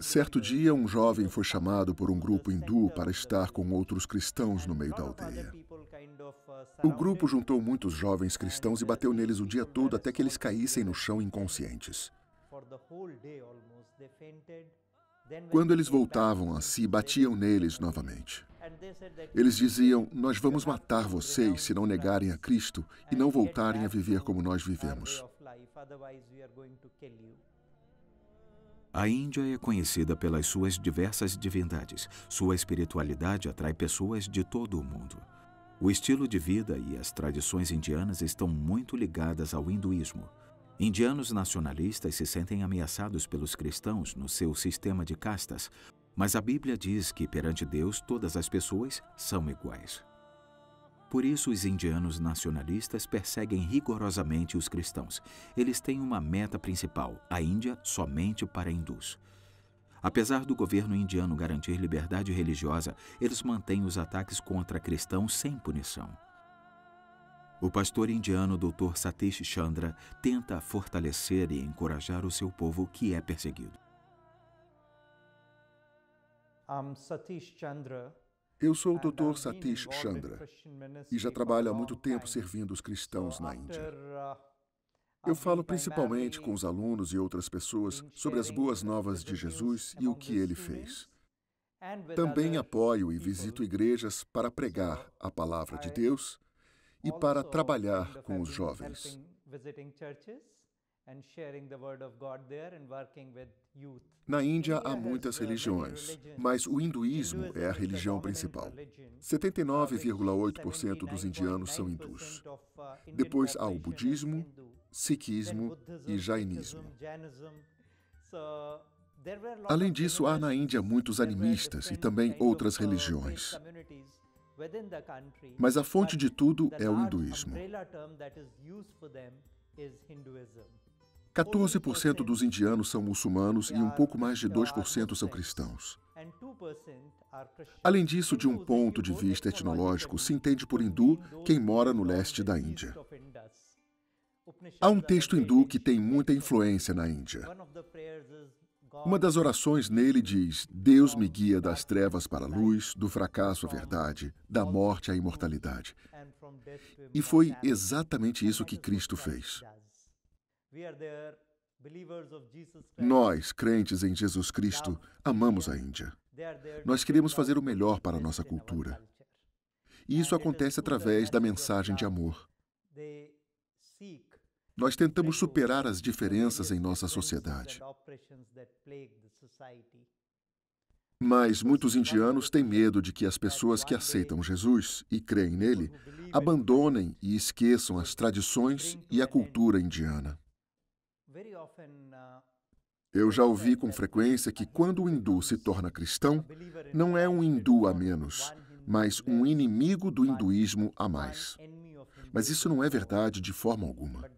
Certo dia, um jovem foi chamado por um grupo hindu para estar com outros cristãos no meio da aldeia. O grupo juntou muitos jovens cristãos e bateu neles o dia todo até que eles caíssem no chão inconscientes. Quando eles voltavam a si, batiam neles novamente. Eles diziam: Nós vamos matar vocês se não negarem a Cristo e não voltarem a viver como nós vivemos. A Índia é conhecida pelas suas diversas divindades. Sua espiritualidade atrai pessoas de todo o mundo. O estilo de vida e as tradições indianas estão muito ligadas ao hinduísmo. Indianos nacionalistas se sentem ameaçados pelos cristãos no seu sistema de castas, mas a Bíblia diz que perante Deus todas as pessoas são iguais. Por isso, os indianos nacionalistas perseguem rigorosamente os cristãos. Eles têm uma meta principal: a Índia somente para hindus. Apesar do governo indiano garantir liberdade religiosa, eles mantêm os ataques contra cristãos sem punição. O pastor indiano Dr. Satish Chandra tenta fortalecer e encorajar o seu povo que é perseguido. Um, Satish Chandra eu sou o Dr. Uh, Satish Chandra e já trabalho há muito tempo servindo os cristãos na Índia. Uh, Eu falo principalmente com os alunos e outras pessoas sobre as boas novas de Jesus e o que ele fez. Também apoio e visito igrejas para pregar a palavra de Deus e para trabalhar com os jovens. Na Índia há muitas religiões, mas o hinduísmo é a religião principal. 79,8% dos indianos são uh, hindus. Depois há o budismo, sikhismo e jainismo. Além disso, há na Índia muitos animistas e também outras uh, religiões. Mas a fonte de tudo é o hinduísmo. 14% dos indianos são muçulmanos e um pouco mais de 2% são cristãos. Além disso, de um ponto de vista etnológico, se entende por hindu quem mora no leste da Índia. Há um texto hindu que tem muita influência na Índia. Uma das orações nele diz: Deus me guia das trevas para a luz, do fracasso à verdade, da morte à imortalidade. E foi exatamente isso que Cristo fez. Nós, crentes em Jesus Cristo, amamos a Índia. Nós queremos fazer o melhor para a nossa cultura. E isso acontece através da mensagem de amor. Nós tentamos superar as diferenças em nossa sociedade. Mas muitos indianos têm medo de que as pessoas que aceitam Jesus e creem nele abandonem e esqueçam as tradições e a cultura indiana. Uh, Eu já ouvi com frequência que quando o hindu se torna cristão, não é um hindu a menos, mas um inimigo do hinduísmo a mais. Mas isso não é verdade de forma alguma.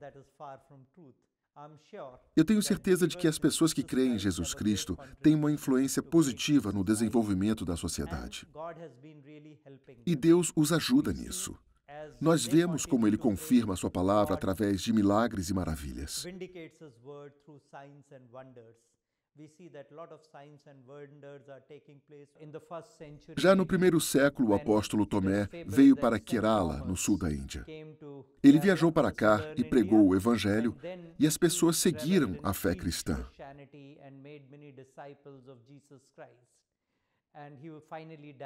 Eu tenho certeza de que as pessoas que creem em Jesus Cristo têm uma influência positiva no desenvolvimento da sociedade. E Deus os ajuda nisso. Nós vemos como ele confirma a sua palavra através de milagres e maravilhas. Já no primeiro século, o apóstolo Tomé veio para Kerala, no sul da Índia. Ele viajou para cá e pregou o evangelho, e as pessoas seguiram a fé cristã.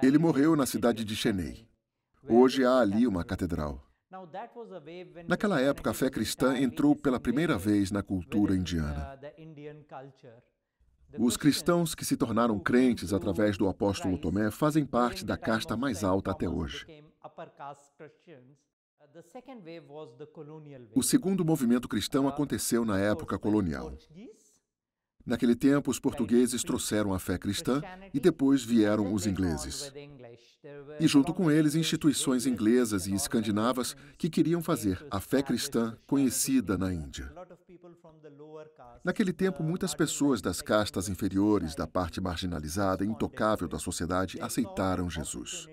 Ele morreu na cidade de Chennai. Hoje há ali uma catedral. Naquela época, a fé cristã entrou pela primeira vez na cultura indiana. Os cristãos que se tornaram crentes através do apóstolo Tomé fazem parte da casta mais alta até hoje. O segundo movimento cristão aconteceu na época colonial. Naquele tempo, os portugueses trouxeram a fé cristã e depois vieram os ingleses. E junto com eles, instituições inglesas e escandinavas que queriam fazer a fé cristã conhecida na Índia. Naquele tempo, muitas pessoas das castas inferiores, da parte marginalizada e intocável da sociedade, aceitaram Jesus.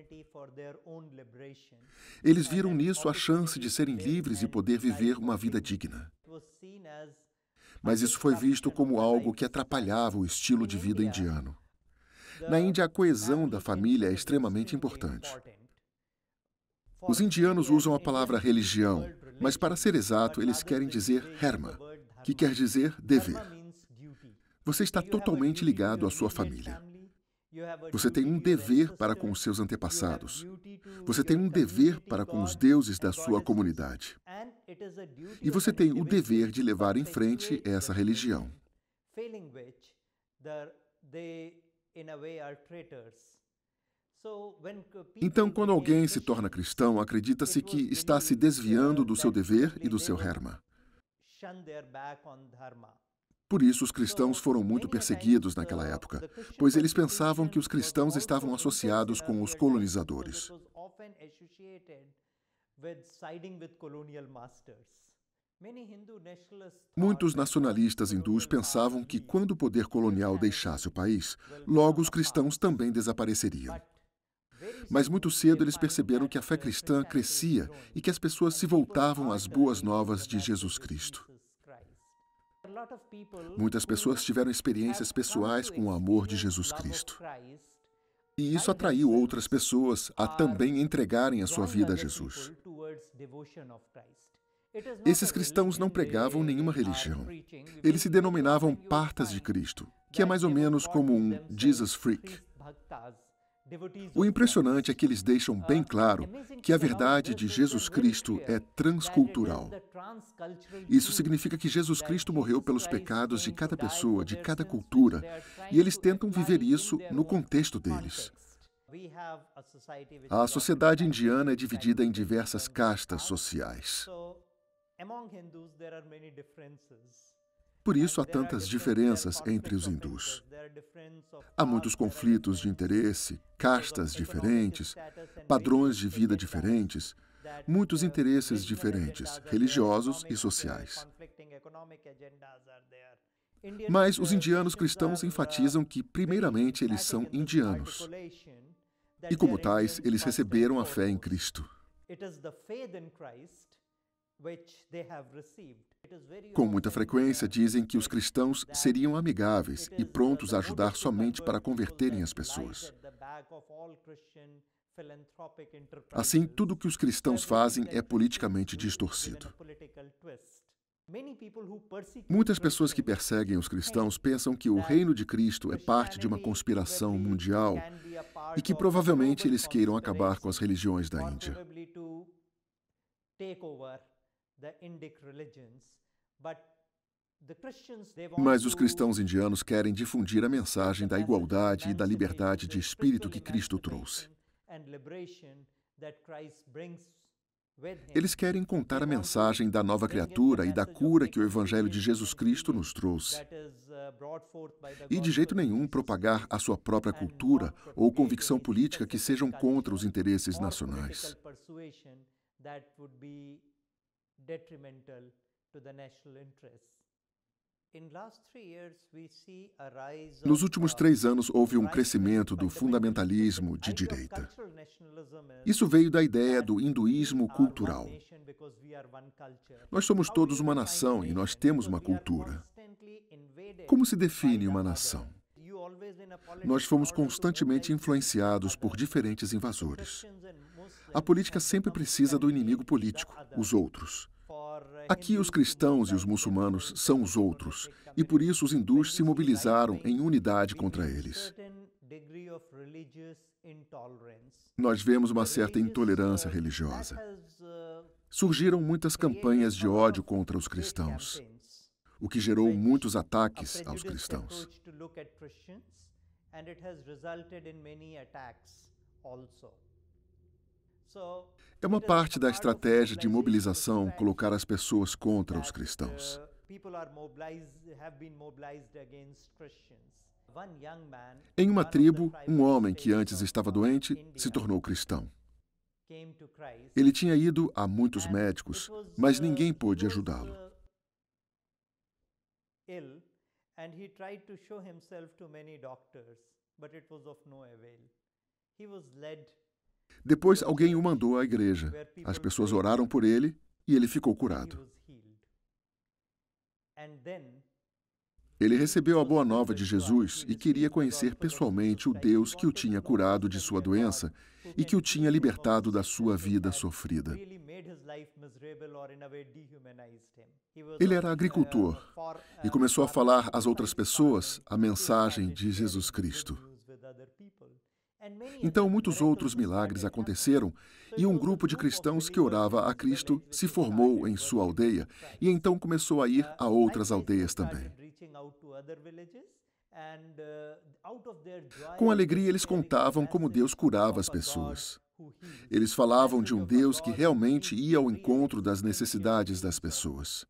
Eles viram nisso a chance de serem livres e poder viver uma vida digna mas isso foi visto como algo que atrapalhava o estilo de vida indiano. Na Índia, a coesão da família é extremamente importante. Os indianos usam a palavra religião, mas para ser exato, eles querem dizer herma, que quer dizer dever. Você está totalmente ligado à sua família. Você tem um dever para com os seus antepassados. Você tem um dever para com os deuses da sua comunidade. E você tem o dever de levar em frente essa religião. Então, quando alguém se torna cristão, acredita-se que está se desviando do seu dever e do seu herma. Por isso, os cristãos foram muito perseguidos naquela época, pois eles pensavam que os cristãos estavam associados com os colonizadores. Muitos nacionalistas hindus pensavam que, quando o poder colonial deixasse o país, logo os cristãos também desapareceriam. Mas muito cedo eles perceberam que a fé cristã crescia e que as pessoas se voltavam às boas novas de Jesus Cristo. Muitas pessoas tiveram experiências pessoais com o amor de Jesus Cristo. E isso atraiu outras pessoas a também entregarem a sua vida a Jesus. Esses cristãos não pregavam nenhuma religião. Eles se denominavam partas de Cristo, que é mais ou menos como um Jesus freak. O impressionante é que eles deixam ah, bem claro que a verdade de Jesus Cristo é transcultural. Isso significa que Jesus Cristo morreu pelos pecados de cada pessoa, de cada cultura, e eles tentam viver isso no contexto deles. A sociedade indiana é dividida em diversas castas sociais. Por isso há tantas diferenças entre os hindus. Há muitos conflitos de interesse, castas diferentes, padrões de vida diferentes, muitos interesses diferentes, religiosos e sociais. Mas os indianos cristãos enfatizam que, primeiramente, eles são indianos. E, como tais, eles receberam a fé em Cristo. Com muita frequência, dizem que os cristãos seriam amigáveis e prontos a ajudar somente para converterem as pessoas. Assim, tudo o que os cristãos fazem é politicamente distorcido. Muitas pessoas que perseguem os cristãos pensam que o reino de Cristo é parte de uma conspiração mundial e que provavelmente eles queiram acabar com as religiões da Índia. Mas os cristãos indianos querem difundir a mensagem da igualdade e da liberdade de espírito que Cristo trouxe. Eles querem contar a mensagem da nova criatura e da cura que o Evangelho de Jesus Cristo nos trouxe. Uh, e de jeito nenhum propagar a sua própria cultura ou convicção política que sejam contra os interesses nacionais detrimental Nos últimos três anos, houve um crescimento do fundamentalismo de direita. Isso veio da ideia do hinduísmo cultural. Nós somos todos uma nação e nós temos uma cultura. Como se define uma nação? Nós fomos constantemente influenciados por diferentes invasores. A política sempre precisa do inimigo político, os outros. Aqui os cristãos e os muçulmanos são os outros, e por isso os hindus se mobilizaram em unidade contra eles. Nós vemos uma certa intolerância religiosa. Surgiram muitas campanhas de ódio contra os cristãos, o que gerou muitos ataques aos cristãos. É uma parte da estratégia de mobilização colocar as pessoas contra os cristãos. Em uma tribo, um homem que antes estava doente se tornou cristão. Ele tinha ido a muitos médicos, mas ninguém pôde ajudá-lo. Depois alguém o mandou à igreja. As pessoas oraram por ele e ele ficou curado. Ele recebeu a boa nova de Jesus e queria conhecer pessoalmente o Deus que o tinha curado de sua doença e que o tinha libertado da sua vida sofrida. Ele era agricultor e começou a falar às outras pessoas a mensagem de Jesus Cristo. Então, muitos outros milagres aconteceram, e um grupo de cristãos que orava a Cristo se formou em sua aldeia e então começou a ir a outras aldeias também. Com alegria, eles contavam como Deus curava as pessoas. Eles falavam de um Deus que realmente ia ao encontro das necessidades das pessoas.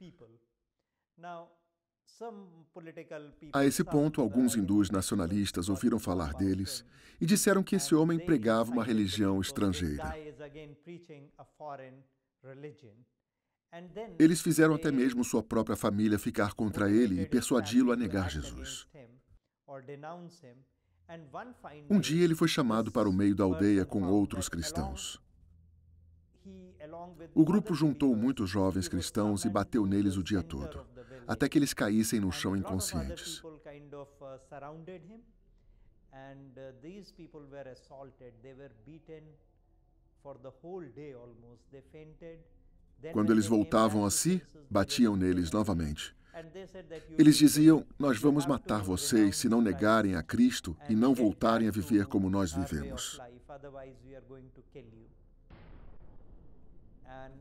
A esse ponto, alguns hindus nacionalistas ouviram falar deles e disseram que esse homem pregava uma religião estrangeira. Eles fizeram até mesmo sua própria família ficar contra ele e persuadi-lo a negar Jesus. Um dia ele foi chamado para o meio da aldeia com outros cristãos. O grupo juntou muitos jovens cristãos e bateu neles o dia todo até que eles caíssem no chão inconscientes. Uh, uh, Quando eles voltavam a si, batiam neles novamente. Eles diziam: Nós vamos matar vocês se não negarem a Cristo e não voltarem a viver como nós vivemos.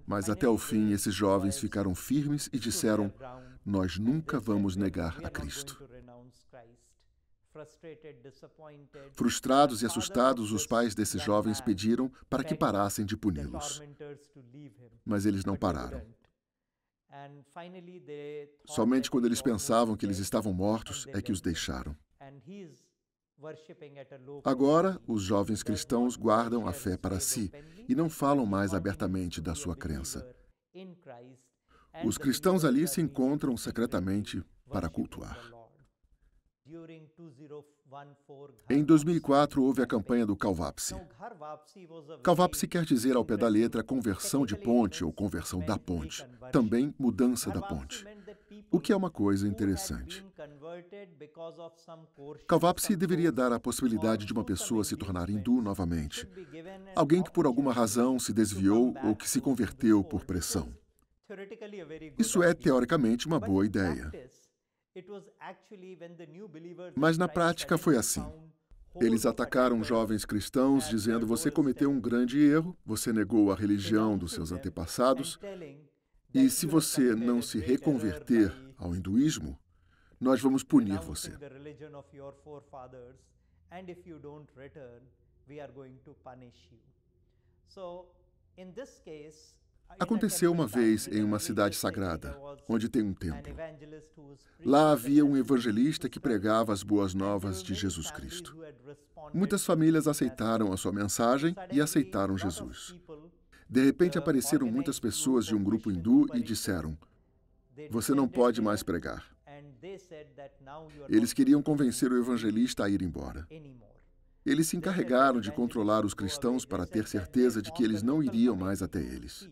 Mas até o fim, esses jovens ficaram firmes e disseram: Nós nunca vamos negar a Cristo. Frustrados e assustados, os pais desses jovens pediram para que parassem de puni-los. Mas eles não pararam. Somente quando eles pensavam que eles estavam mortos é que os deixaram. Agora, os jovens cristãos guardam a fé para si e não falam mais abertamente da sua crença. Os cristãos ali se encontram secretamente para cultuar. Em 2004 houve a campanha do Kalvapsi. Kalvapsi quer dizer ao pé da letra conversão de ponte ou conversão da ponte, também mudança da ponte, o que é uma coisa interessante. Kavapsi deveria dar a possibilidade de uma pessoa se tornar hindu novamente. Alguém que por alguma razão se desviou ou que se converteu por pressão. Isso é teoricamente uma boa ideia. Mas na prática foi assim. Eles atacaram jovens cristãos dizendo: Você cometeu um grande erro, você negou a religião dos seus antepassados, e se você não se reconverter ao hinduísmo, nós vamos punir você. Uh, Aconteceu uma vez em uma cidade sagrada, onde tem um templo. Lá havia um evangelista que pregava as boas novas de Jesus Cristo. Muitas famílias aceitaram a sua mensagem e aceitaram Jesus. De repente apareceram muitas pessoas de um grupo hindu e disseram: Você não pode mais pregar. Eles queriam convencer o evangelista a ir embora. Eles se encarregaram de controlar os cristãos para ter certeza de que eles não iriam mais até eles.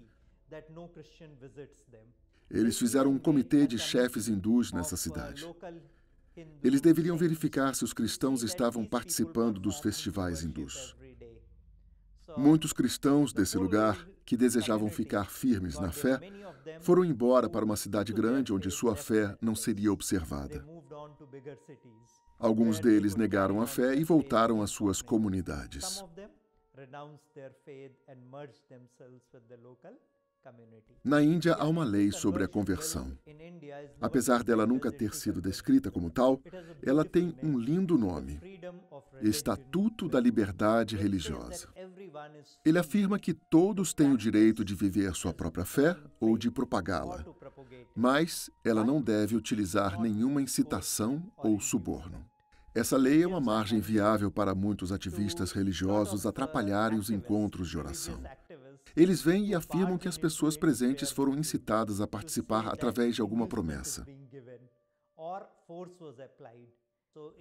Eles fizeram um comitê de chefes hindus nessa uh, cidade. Eles deveriam verificar se os cristãos estavam participando dos festivais hindus. Muitos cristãos desse lugar, que desejavam ficar firmes na fé, foram embora para uma cidade grande onde sua fé não seria observada. Alguns deles negaram a fé e voltaram às suas comunidades. Na Índia, há uma lei sobre a conversão. Apesar dela nunca ter sido descrita como tal, ela tem um lindo nome: Estatuto da Liberdade Religiosa. Ele afirma que todos têm o direito de viver sua própria fé ou de propagá-la, mas ela não deve utilizar nenhuma incitação ou suborno. Essa lei é uma margem viável para muitos ativistas religiosos atrapalharem os encontros de oração. Eles vêm e afirmam que as pessoas presentes foram incitadas a participar através de alguma promessa.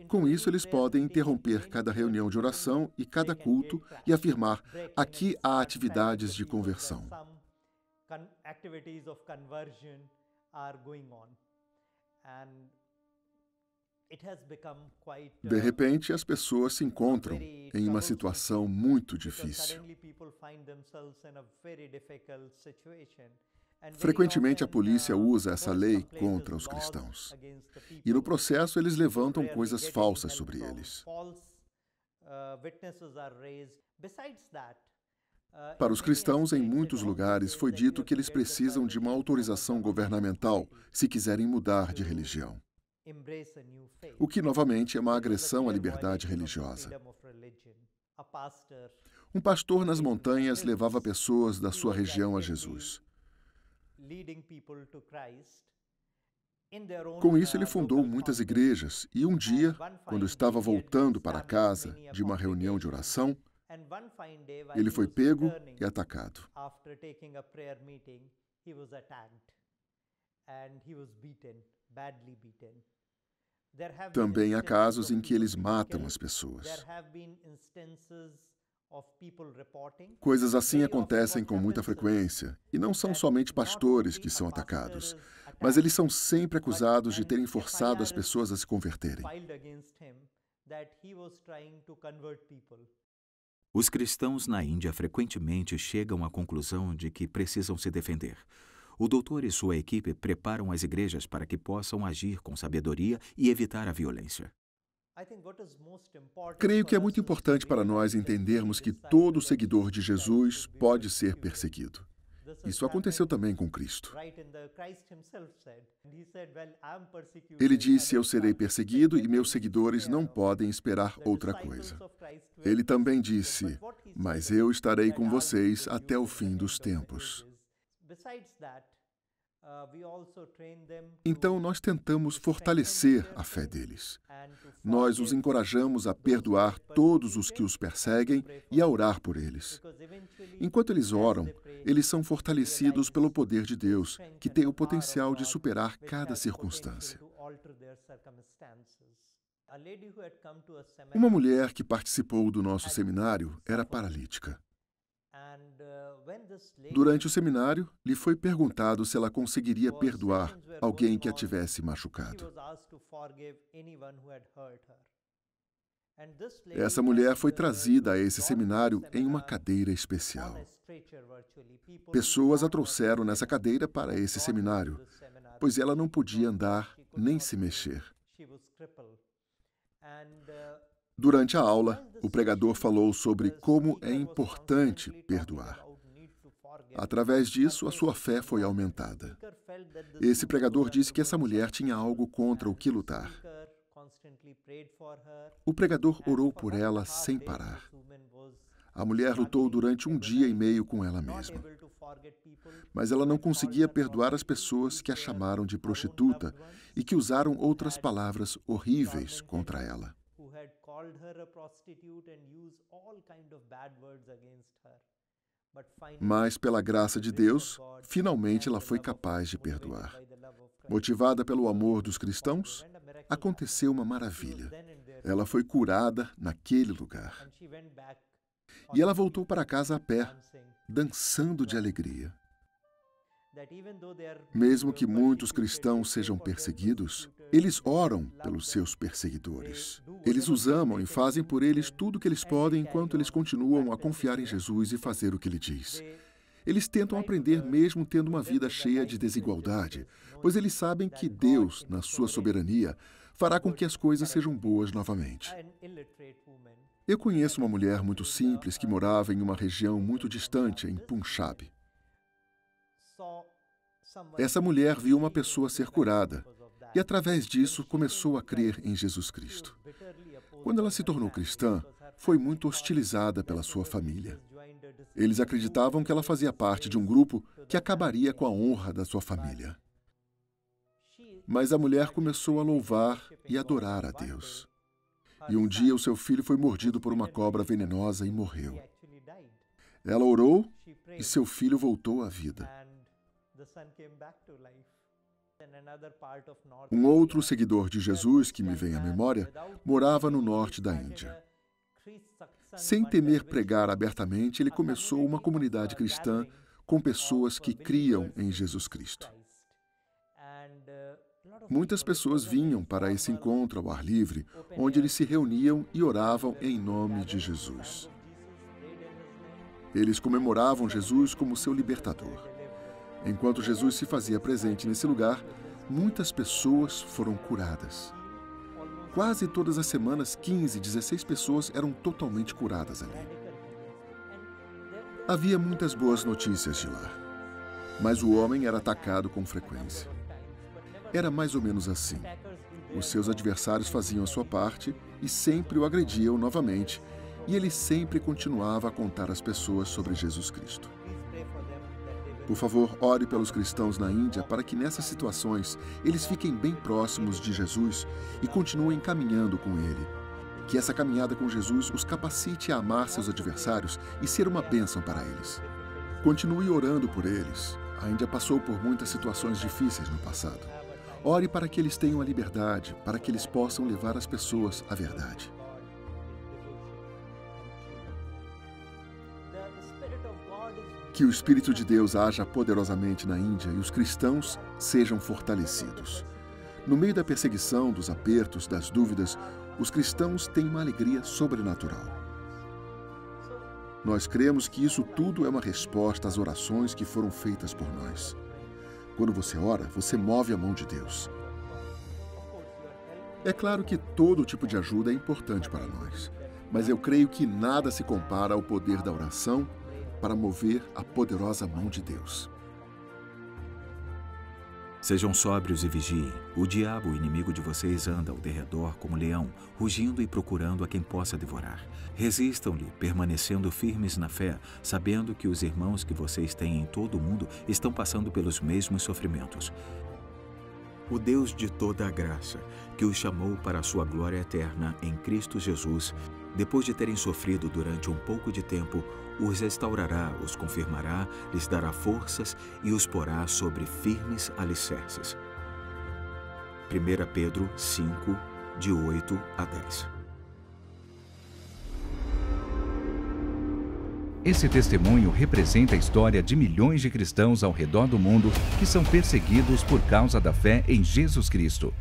Com isso, eles podem interromper cada reunião de oração e cada culto e afirmar: aqui há atividades de conversão. De uh, repente, as pessoas se encontram em uma situação muito difícil. Frequentemente, a polícia uh, usa essa lei contra os cristãos. E no processo, eles levantam coisas falsas sobre eles. Uh, Para os cristãos, em muitos lugares foi dito que eles precisam de uma autorização governamental se quiserem mudar de religião o que novamente é uma agressão à liberdade religiosa. Um pastor nas montanhas levava pessoas da sua região a Jesus. Com isso, uh, ele fundou muitas igrejas e um dia, quando estava voltando para casa de uma reunião de oração, ele foi pego e atacado. Badly também há casos em que eles matam as pessoas. Coisas assim acontecem com muita frequência, e não são somente pastores que são atacados, mas eles são sempre acusados de terem forçado as pessoas a se converterem. Os cristãos na Índia frequentemente chegam à conclusão de que precisam se defender. O doutor e sua equipe preparam as igrejas para que possam agir com sabedoria e evitar a violência. Creio que é muito importante para nós entendermos que todo seguidor de Jesus pode ser perseguido. Isso aconteceu também com Cristo. Ele disse: Eu serei perseguido e meus seguidores não podem esperar outra coisa. Ele também disse: Mas eu estarei com vocês até o fim dos tempos. Uh, então, nós tentamos fortalecer a fé deles. Nós os encorajamos a perdoar todos os que os perseguem e a orar por eles. Enquanto eles oram, eles são fortalecidos pelo poder de Deus, que tem o potencial de superar cada circunstância. Uma mulher que participou do nosso seminário era paralítica. Uh, Durante o seminário, lhe foi perguntado se ela conseguiria perdoar alguém que a tivesse machucado. Essa mulher foi uh, trazida a esse seminário em uma cadeira especial. Pessoas a trouxeram nessa cadeira para esse seminário, pois ela não podia andar nem se mexer. Durante a aula, o pregador falou sobre como é importante perdoar. Através disso, a sua fé foi aumentada. Esse pregador disse que essa mulher tinha algo contra o que lutar. O pregador orou por ela sem parar. A mulher lutou durante um dia e meio com ela mesma. Mas ela não conseguia perdoar as pessoas que a chamaram de prostituta e que usaram outras palavras horríveis contra ela called her a prostitute and used all kind of bad words against her. Mas, pela graça de Deus, finalmente ela foi capaz de perdoar. Motivada pelo amor dos cristãos, aconteceu uma maravilha. Ela foi curada naquele lugar. E ela voltou para casa a pé, dançando de alegria. Mesmo que muitos cristãos sejam perseguidos, eles oram pelos seus perseguidores. Eles os amam e fazem por eles tudo o que eles podem enquanto eles continuam a confiar em Jesus e fazer o que ele diz. Eles tentam aprender mesmo tendo uma vida cheia de desigualdade, pois eles sabem que Deus, na sua soberania, fará com que as coisas sejam boas novamente. Eu conheço uma mulher muito simples que morava em uma região muito distante, em Punjab. Essa mulher viu uma pessoa ser curada e, através disso, começou a crer em Jesus Cristo. Quando ela se tornou cristã, foi muito hostilizada pela sua família. Eles acreditavam que ela fazia parte de um grupo que acabaria com a honra da sua família. Mas a mulher começou a louvar e adorar a Deus. E um dia o seu filho foi mordido por uma cobra venenosa e morreu. Ela orou e seu filho voltou à vida. Um outro seguidor de Jesus que me vem à memória morava no norte da Índia. Sem temer pregar abertamente, ele começou uma comunidade cristã com pessoas que criam em Jesus Cristo. Muitas pessoas vinham para esse encontro ao ar livre, onde eles se reuniam e oravam em nome de Jesus. Eles comemoravam Jesus como seu libertador. Enquanto Jesus se fazia presente nesse lugar, muitas pessoas foram curadas. Quase todas as semanas, 15, 16 pessoas eram totalmente curadas ali. Havia muitas boas notícias de lá, mas o homem era atacado com frequência. Era mais ou menos assim. Os seus adversários faziam a sua parte e sempre o agrediam novamente, e ele sempre continuava a contar às pessoas sobre Jesus Cristo. Por favor, ore pelos cristãos na Índia para que nessas situações eles fiquem bem próximos de Jesus e continuem caminhando com Ele. Que essa caminhada com Jesus os capacite a amar seus adversários e ser uma bênção para eles. Continue orando por eles. A Índia passou por muitas situações difíceis no passado. Ore para que eles tenham a liberdade, para que eles possam levar as pessoas à verdade. Que o Espírito de Deus haja poderosamente na Índia e os cristãos sejam fortalecidos. No meio da perseguição, dos apertos, das dúvidas, os cristãos têm uma alegria sobrenatural. Nós cremos que isso tudo é uma resposta às orações que foram feitas por nós. Quando você ora, você move a mão de Deus. É claro que todo tipo de ajuda é importante para nós, mas eu creio que nada se compara ao poder da oração para mover a poderosa mão de Deus. Sejam sóbrios e vigiem. O diabo, o inimigo de vocês, anda ao derredor como leão, rugindo e procurando a quem possa devorar. Resistam-lhe, permanecendo firmes na fé, sabendo que os irmãos que vocês têm em todo o mundo estão passando pelos mesmos sofrimentos. O Deus de toda a graça, que os chamou para a sua glória eterna em Cristo Jesus, depois de terem sofrido durante um pouco de tempo, os restaurará, os confirmará, lhes dará forças e os porá sobre firmes alicerces. 1 Pedro 5, de 8 a 10. Esse testemunho representa a história de milhões de cristãos ao redor do mundo que são perseguidos por causa da fé em Jesus Cristo.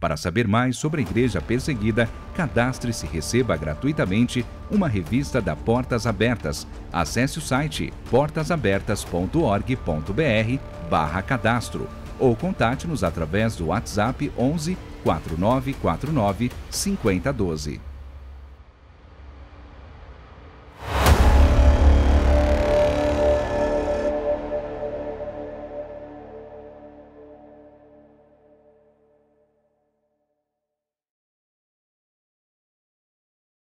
Para saber mais sobre a Igreja Perseguida, cadastre-se e receba gratuitamente uma revista da Portas Abertas. Acesse o site portasabertas.org.br barra cadastro ou contate-nos através do WhatsApp 11 4949 5012.